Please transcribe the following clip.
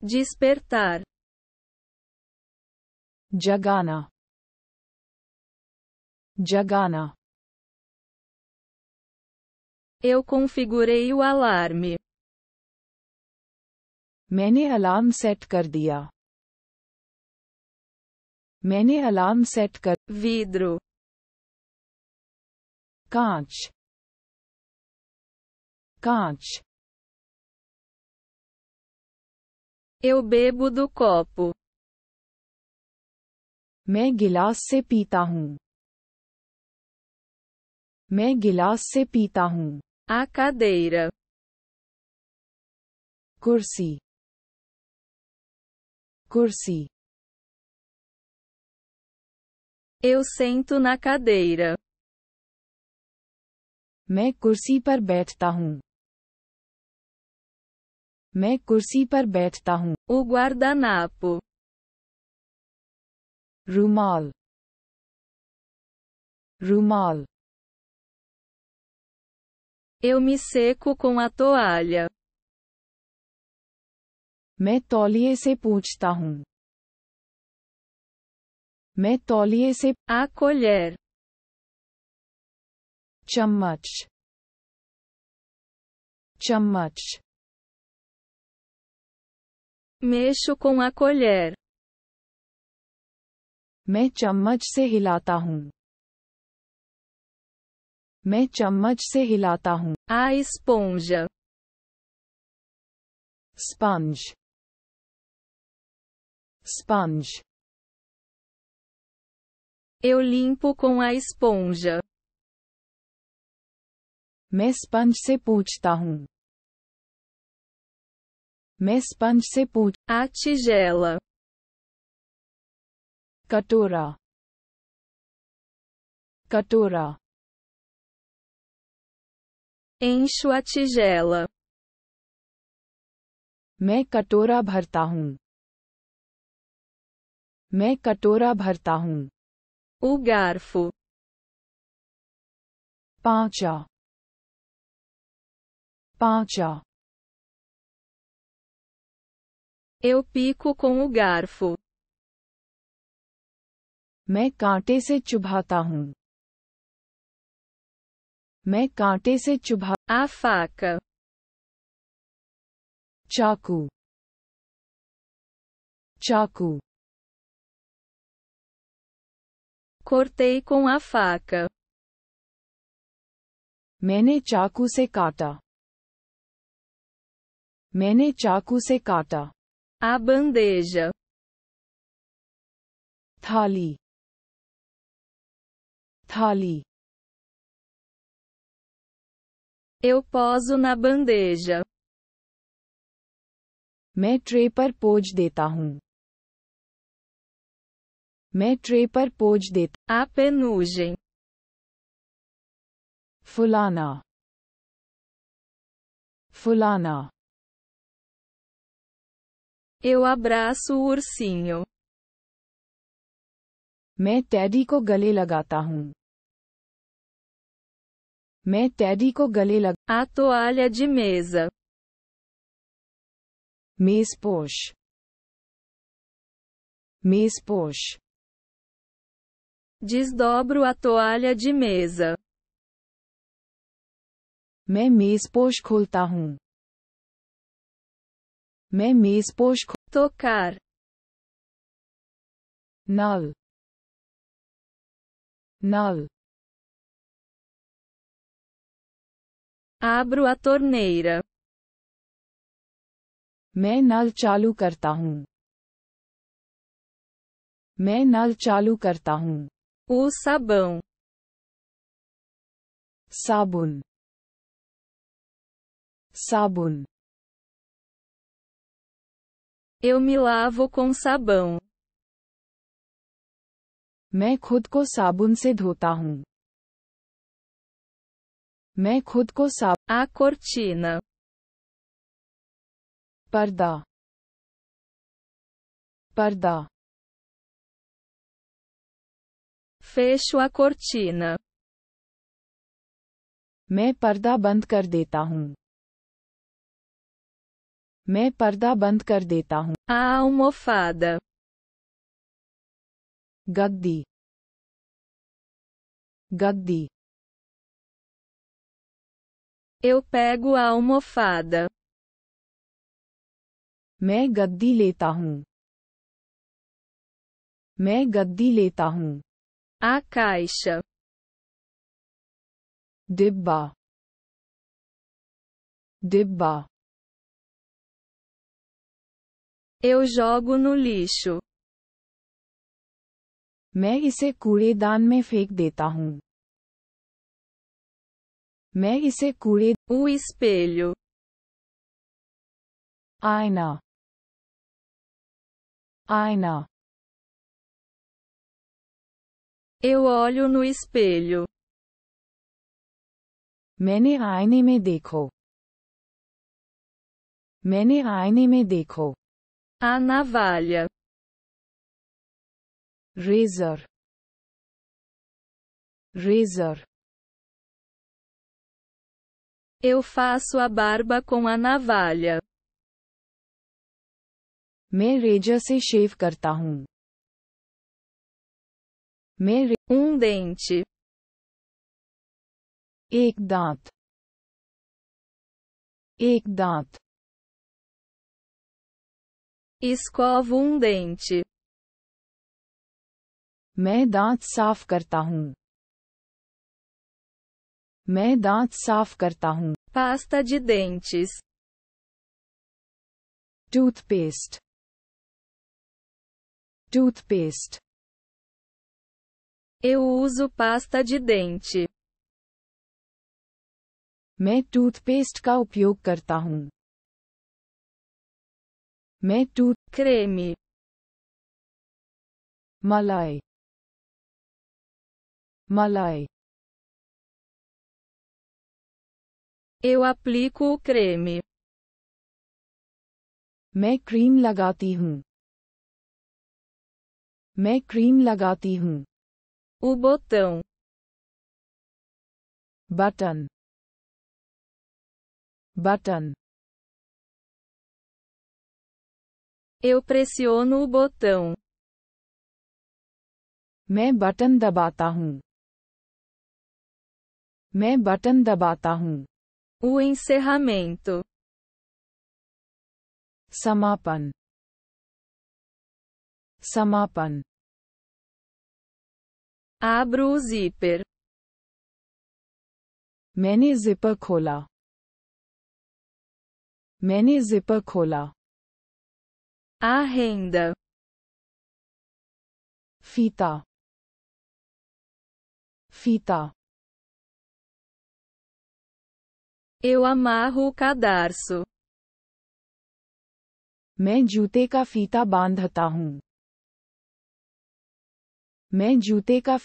despertar, jagana, jagana. Eu configurei o alarme. मैंने alarm set कर दिया मैंने अलार्म सेट कर vidro कांच कांच Eu bebo do copo. मैं गिलास से पीता हूँ मैं गिलास से पीता हूँ A cadeira. कुर्सी कुर्सी Eu sento na cadeira. मैं कुर्सी पर बैठता हूँ me kursi par betta hum. O guardanapo. Rumal. Rumal. Eu me seco com a toalha. Me tolie se puchta hum. Me tolie se. A colher. Chamach. Chamach. Mexo com a colher. मैं चम्मच से हिलाता हूँ मैं चम्मच se हिलाता hum. A esponja. Sponge. Sponge. Eu limpo com a esponja. मैं sponge se पूछता मैं स्पंज से पूछ आ चिजेला कटोरा कटोरा एंशु आ चिजेला मैं कटोरा भरता हूँ मैं कटोरा भरता हूँ O garfo. पांचा पांचा Eu pico com o garfo. मैं कांटे से चुभाता हूँ मैं कांटे से चुभा आफाक चाकू चाकू कोरते को आफाक मैंने चाकू से काटा मैंने चाकू से काटा A bandeja. Thali. Thali. Eu poso na bandeja. Me tray पर पोज देता हूँ मैं ट्रे पर पोज देता A penugem. Fulana. Fulana. Eu abraço o ursinho. मैं टैडी को गले लगाता हूँ मैं टैडी को गले लग A toalha de mesa. मेज पोश मेज पोश Desdobro a toalha de mesa. मैं मेज पोश खोलता हूँ मैं मेज पोश खो तो कर नल नल नहीं अतोर मैं नल चालू करता हूँ मैं नल चालू करता हूँ ओ सब साबुन साबुन Eu me lavo com sabão. मैं खुद को साबुन से धोता हूँ मैं खुद को साब A cortina. पर्दा पर्दा Fecho a cortina. मैं पर्दा बंद कर देता हूँ मैं पर्दा बंद कर देता हूँ almofada गद्दी गद्दी eu pego a almofada मैं गद्दी लेता हूँ मैं गद्दी लेता हूँ a caixa डिब्बा डिब्बा Eu jogo no lixo. मैं इसे कूड़ेदान में फेंक देता हूँ मैं इसे कूड़े O espelho. आईना आईना Eu olho no espelho. मैंने आईने में देखो मैंने आईने में देखो a navalha. Razor. Razor. Eu faço a barba com a navalha. मैं रेजर से शेव करता हूँ um dente एक दांत एक दांत Escovo um dente. मैं दांत साफ करता हूँ मैं दांत साफ करता हूँ पास्ता जी डेंटिस टूथपेस्ट टूथपेस्ट एजो पास्ता जी डेंट मैं टूथपेस्ट का उपयोग करता हूँ Medu, cremi. Malai. Malai. Eu aplico o creme. मैं क्रीम लगाती हूँ मैं क्रीम लगाती हूँ O botão. Button. Button. Eu pressiono o botão. Me button दबाता हूँ मैं बटन दबाता हूँ O encerramento. Samapan. Samapan. Abro o zíper. Mene zipper खोला Mene zipper खोला a renda. Fita. Fita. Eu amarro o cadarço. मैं जूते का फीता बांधता हूँ मैं जूते का